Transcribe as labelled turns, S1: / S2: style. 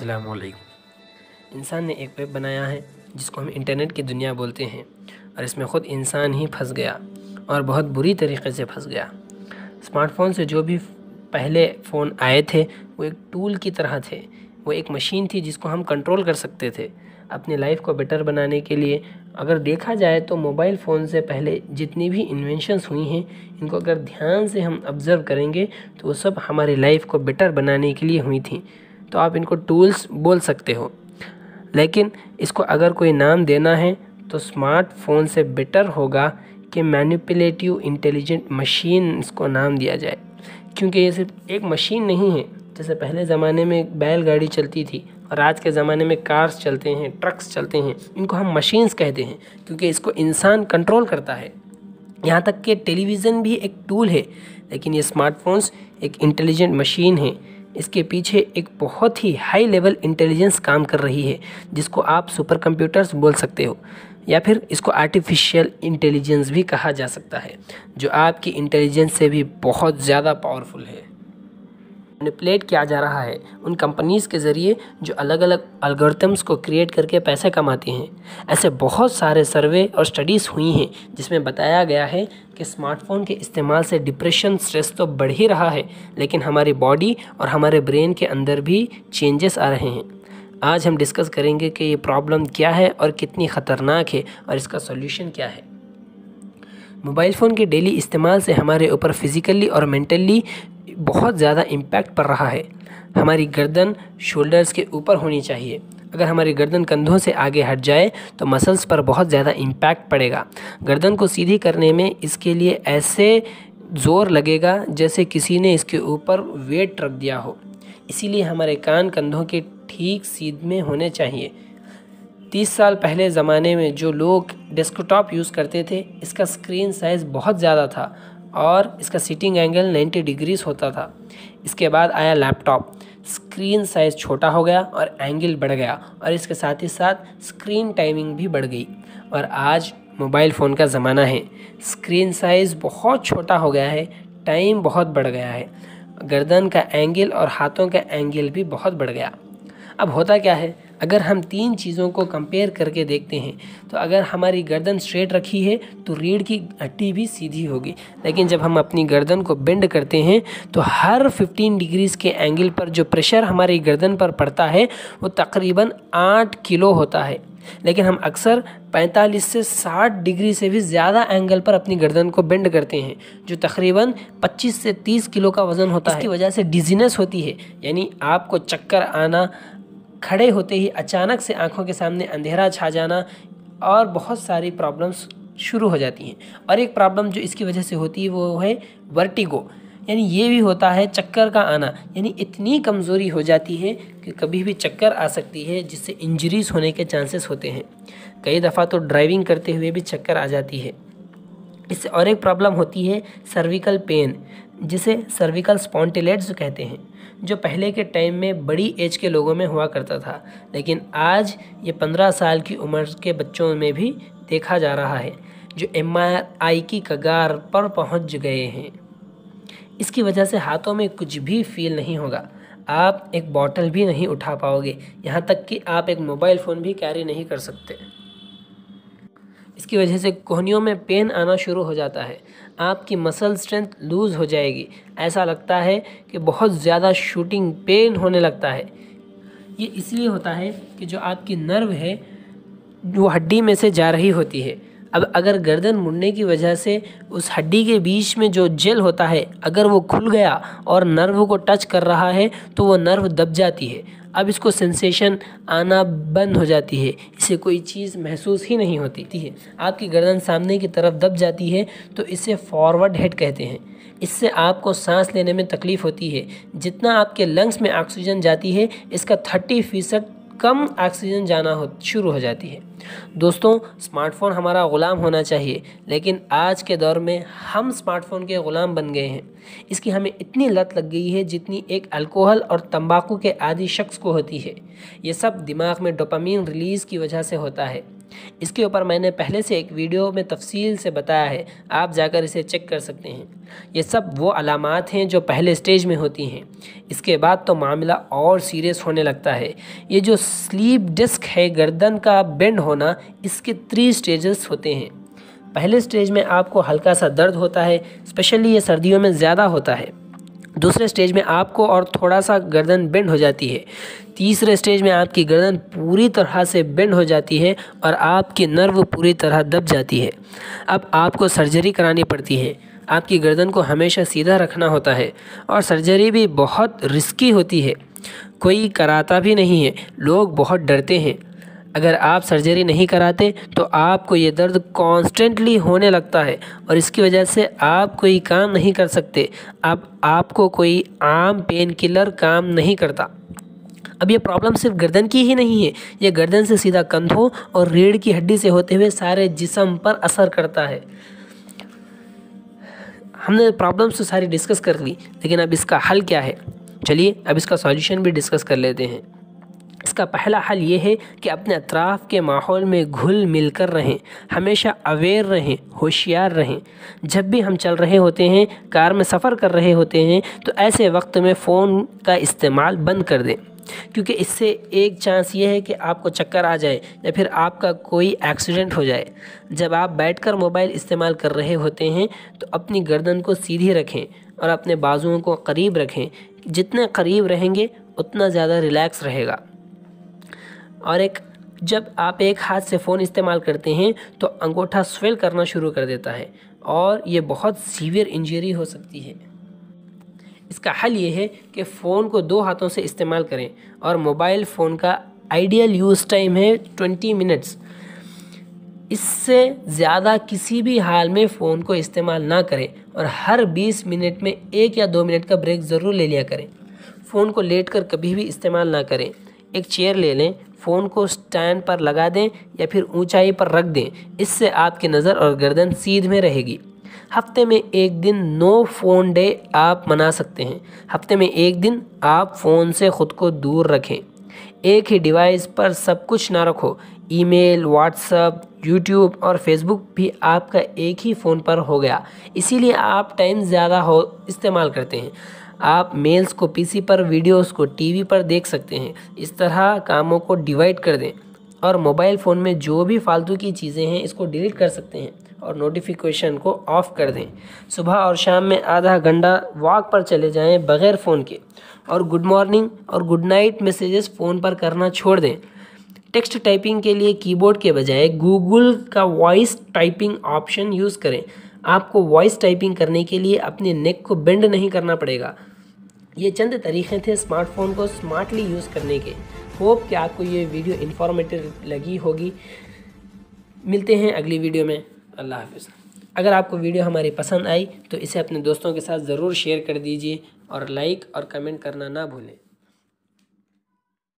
S1: असलकुम इंसान ने एक वेब बनाया है जिसको हम इंटरनेट की दुनिया बोलते हैं और इसमें ख़ुद इंसान ही फंस गया और बहुत बुरी तरीके से फंस गया स्मार्टफोन से जो भी पहले फ़ोन आए थे वो एक टूल की तरह थे वो एक मशीन थी जिसको हम कंट्रोल कर सकते थे अपनी लाइफ को बेटर बनाने के लिए अगर देखा जाए तो मोबाइल फ़ोन से पहले जितनी भी इन्वेंशंस हुई हैं इनको अगर ध्यान से हम ऑब्ज़र्व करेंगे तो वो सब हमारी लाइफ को बेटर बनाने के लिए हुई थी तो आप इनको टूल्स बोल सकते हो लेकिन इसको अगर कोई नाम देना है तो स्मार्टफोन से बेटर होगा कि मैनिपुलेटिव इंटेलिजेंट मशीन इसको नाम दिया जाए क्योंकि ये सिर्फ एक मशीन नहीं है जैसे पहले ज़माने में बैलगाड़ी चलती थी और आज के ज़माने में कार्स चलते हैं ट्रक्स चलते हैं इनको हम मशीन्स कहते हैं क्योंकि इसको इंसान कंट्रोल करता है यहाँ तक कि टेलीविज़न भी एक टूल है लेकिन ये स्मार्टफोन्स एक इंटेलिजेंट मशीन है इसके पीछे एक बहुत ही हाई लेवल इंटेलिजेंस काम कर रही है जिसको आप सुपर कंप्यूटर्स बोल सकते हो या फिर इसको आर्टिफिशियल इंटेलिजेंस भी कहा जा सकता है जो आपकी इंटेलिजेंस से भी बहुत ज़्यादा पावरफुल है मैनिपुलेट किया जा रहा है उन कंपनीज़ के ज़रिए जो अलग अलग अलगोरिथम्स को क्रिएट करके पैसे कमाते हैं ऐसे बहुत सारे सर्वे और स्टडीज़ हुई हैं जिसमें बताया गया है कि स्मार्टफोन के इस्तेमाल से डिप्रेशन स्ट्रेस तो बढ़ ही रहा है लेकिन हमारी बॉडी और हमारे ब्रेन के अंदर भी चेंजेस आ रहे हैं आज हम डिस्कस करेंगे कि ये प्रॉब्लम क्या है और कितनी ख़तरनाक है और इसका सॉल्यूशन क्या है मोबाइल फ़ोन के डेली इस्तेमाल से हमारे ऊपर फिज़िकली और मेंटली बहुत ज़्यादा इम्पैक्ट पड़ रहा है हमारी गर्दन शोल्डर्स के ऊपर होनी चाहिए अगर हमारी गर्दन कंधों से आगे हट जाए तो मसल्स पर बहुत ज़्यादा इम्पैक्ट पड़ेगा गर्दन को सीधी करने में इसके लिए ऐसे ज़ोर लगेगा जैसे किसी ने इसके ऊपर वेट रख दिया हो इसीलिए हमारे कान कंधों के ठीक सीध में होने चाहिए तीस साल पहले ज़माने में जो लोग डेस्कटॉप यूज़ करते थे इसका स्क्रीन साइज़ बहुत ज़्यादा था और इसका सीटिंग एंगल 90 डिग्रीज होता था इसके बाद आया लैपटॉप स्क्रीन साइज़ छोटा हो गया और एंगल बढ़ गया और इसके साथ ही साथ स्क्रीन टाइमिंग भी बढ़ गई और आज मोबाइल फ़ोन का ज़माना है स्क्रीन साइज़ बहुत छोटा हो गया है टाइम बहुत बढ़ गया है गर्दन का एंगल और हाथों का एंगल भी बहुत बढ़ गया अब होता क्या है अगर हम तीन चीज़ों को कंपेयर करके देखते हैं तो अगर हमारी गर्दन स्ट्रेट रखी है तो रीढ़ की हड्डी भी सीधी होगी लेकिन जब हम अपनी गर्दन को बेंड करते हैं तो हर 15 डिग्रीज़ के एंगल पर जो प्रेशर हमारी गर्दन पर पड़ता है वो तकरीबन आठ किलो होता है लेकिन हम अक्सर 45 से 60 डिग्री से भी ज़्यादा एंगल पर अपनी गर्दन को बेंड करते हैं जो तकरीबन 25 से 30 किलो का वज़न होता है इसकी वजह से डिजीनेस होती है यानी आपको चक्कर आना खड़े होते ही अचानक से आँखों के सामने अंधेरा छा जाना और बहुत सारी प्रॉब्लम्स शुरू हो जाती हैं और एक प्रॉब्लम जो इसकी वजह से होती है वो है वर्टिगो यानी ये भी होता है चक्कर का आना यानी इतनी कमज़ोरी हो जाती है कि कभी भी चक्कर आ सकती है जिससे इंजरीज होने के चांसेस होते हैं कई दफ़ा तो ड्राइविंग करते हुए भी चक्कर आ जाती है इससे और एक प्रॉब्लम होती है सर्विकल पेन जिसे सर्विकल स्पॉन्टिलेट्स कहते हैं जो पहले के टाइम में बड़ी एज के लोगों में हुआ करता था लेकिन आज ये पंद्रह साल की उम्र के बच्चों में भी देखा जा रहा है जो एम की कगार पर पहुंच गए हैं इसकी वजह से हाथों में कुछ भी फील नहीं होगा आप एक बॉटल भी नहीं उठा पाओगे यहाँ तक कि आप एक मोबाइल फ़ोन भी कैरी नहीं कर सकते इसकी वजह से कोहनियों में पेन आना शुरू हो जाता है आपकी मसल स्ट्रेंथ लूज़ हो जाएगी ऐसा लगता है कि बहुत ज़्यादा शूटिंग पेन होने लगता है ये इसलिए होता है कि जो आपकी नर्व है वो हड्डी में से जा रही होती है अब अगर गर्दन मुड़ने की वजह से उस हड्डी के बीच में जो जेल होता है अगर वो खुल गया और नर्व को टच कर रहा है तो वो नर्व दब जाती है अब इसको सेंसेशन आना बंद हो जाती है इसे कोई चीज़ महसूस ही नहीं होती है आपकी गर्दन सामने की तरफ दब जाती है तो इसे फॉरवर्ड हेड कहते हैं इससे आपको सांस लेने में तकलीफ़ होती है जितना आपके लंग्स में ऑक्सीजन जाती है इसका थर्टी फीसद कम ऑक्सीजन जाना हो शुरू हो जाती है दोस्तों स्मार्टफ़ोन हमारा ग़ुलाम होना चाहिए लेकिन आज के दौर में हम स्मार्टफ़ोन के ग़ुलाम बन गए हैं इसकी हमें इतनी लत लग गई है जितनी एक अल्कोहल और तंबाकू के आदि शख्स को होती है ये सब दिमाग में डोपामीन रिलीज़ की वजह से होता है इसके ऊपर मैंने पहले से एक वीडियो में तफसील से बताया है आप जाकर इसे चेक कर सकते हैं ये सब वो अलामत हैं जो पहले स्टेज में होती हैं इसके बाद तो मामला और सीरियस होने लगता है ये जो स्लीप डिस्क है गर्दन का बेंड होना इसके थ्री स्टेजेस होते हैं पहले स्टेज में आपको हल्का सा दर्द होता है स्पेशली ये सर्दियों में ज़्यादा होता है दूसरे स्टेज में आपको और थोड़ा सा गर्दन बेंड हो जाती है तीसरे स्टेज में आपकी गर्दन पूरी तरह से बेंड हो जाती है और आपकी नर्व पूरी तरह दब जाती है अब आपको सर्जरी करानी पड़ती है आपकी गर्दन को हमेशा सीधा रखना होता है और सर्जरी भी बहुत रिस्की होती है कोई कराता भी नहीं है लोग बहुत डरते हैं अगर आप सर्जरी नहीं कराते तो आपको ये दर्द कॉन्स्टेंटली होने लगता है और इसकी वजह से आप कोई काम नहीं कर सकते अब आपको कोई आम पेन किलर काम नहीं करता अब ये प्रॉब्लम सिर्फ गर्दन की ही नहीं है ये गर्दन से सीधा कंधों और रीढ़ की हड्डी से होते हुए सारे जिसम पर असर करता है हमने प्रॉब्लम्स तो सारी डिस्कस कर ली लेकिन अब इसका हल क्या है चलिए अब इसका सॉल्यूशन भी डिस्कस कर लेते हैं इसका पहला हल ये है कि अपने अतराफ़ के माहौल में घुल मिल कर रहें हमेशा अवेयर रहें होशियार रहें जब भी हम चल रहे होते हैं कार में सफ़र कर रहे होते हैं तो ऐसे वक्त में फ़ोन का इस्तेमाल बंद कर दें क्योंकि इससे एक चांस ये है कि आपको चक्कर आ जाए या फिर आपका कोई एक्सीडेंट हो जाए जब आप बैठकर मोबाइल इस्तेमाल कर रहे होते हैं तो अपनी गर्दन को सीधी रखें और अपने बाजुओं को करीब रखें जितने करीब रहेंगे उतना ज़्यादा रिलैक्स रहेगा और एक जब आप एक हाथ से फ़ोन इस्तेमाल करते हैं तो अंगूठा स्वेल करना शुरू कर देता है और ये बहुत सीवियर इंजरी हो सकती है इसका हल ये है कि फ़ोन को दो हाथों से इस्तेमाल करें और मोबाइल फ़ोन का आइडियल यूज़ टाइम है ट्वेंटी मिनट्स इससे ज़्यादा किसी भी हाल में फ़ोन को इस्तेमाल ना करें और हर 20 मिनट में एक या दो मिनट का ब्रेक ज़रूर ले लिया करें फ़ोन को लेट कर कभी भी इस्तेमाल ना करें एक चेयर ले लें फ़ोन को स्टैंड पर लगा दें या फिर ऊंचाई पर रख दें इससे आपकी नज़र और गर्दन सीध में रहेगी हफ्ते में एक दिन नो फ़ोन डे आप मना सकते हैं हफ्ते में एक दिन आप फ़ोन से ख़ुद को दूर रखें एक ही डिवाइस पर सब कुछ ना रखो ईमेल, व्हाट्सअप यूट्यूब और फेसबुक भी आपका एक ही फ़ोन पर हो गया इसीलिए आप टाइम ज़्यादा हो इस्तेमाल करते हैं आप मेल्स को पीसी पर वीडियोस को टीवी पर देख सकते हैं इस तरह कामों को डिवाइड कर दें और मोबाइल फ़ोन में जो भी फालतू की चीज़ें हैं इसको डिलीट कर सकते हैं और नोटिफिकेशन को ऑफ़ कर दें सुबह और शाम में आधा घंटा वॉक पर चले जाएं बगैर फ़ोन के और गुड मॉर्निंग और गुड नाइट मैसेजेस फ़ोन पर करना छोड़ दें टेक्स्ट टाइपिंग के लिए कीबोर्ड के बजाय गूगल का वॉइस टाइपिंग ऑप्शन यूज़ करें आपको वॉइस टाइपिंग करने के लिए अपने नेक को बेंड नहीं करना पड़ेगा ये चंद तरीक़े थे स्मार्टफोन को स्मार्टली यूज़ करने के होप कि आपको ये वीडियो इन्फॉर्मेटिव लगी होगी मिलते हैं अगली वीडियो में अल्लाह हाफिज़ अगर आपको वीडियो हमारी पसंद आई तो इसे अपने दोस्तों के साथ ज़रूर शेयर कर दीजिए और लाइक और कमेंट करना ना भूलें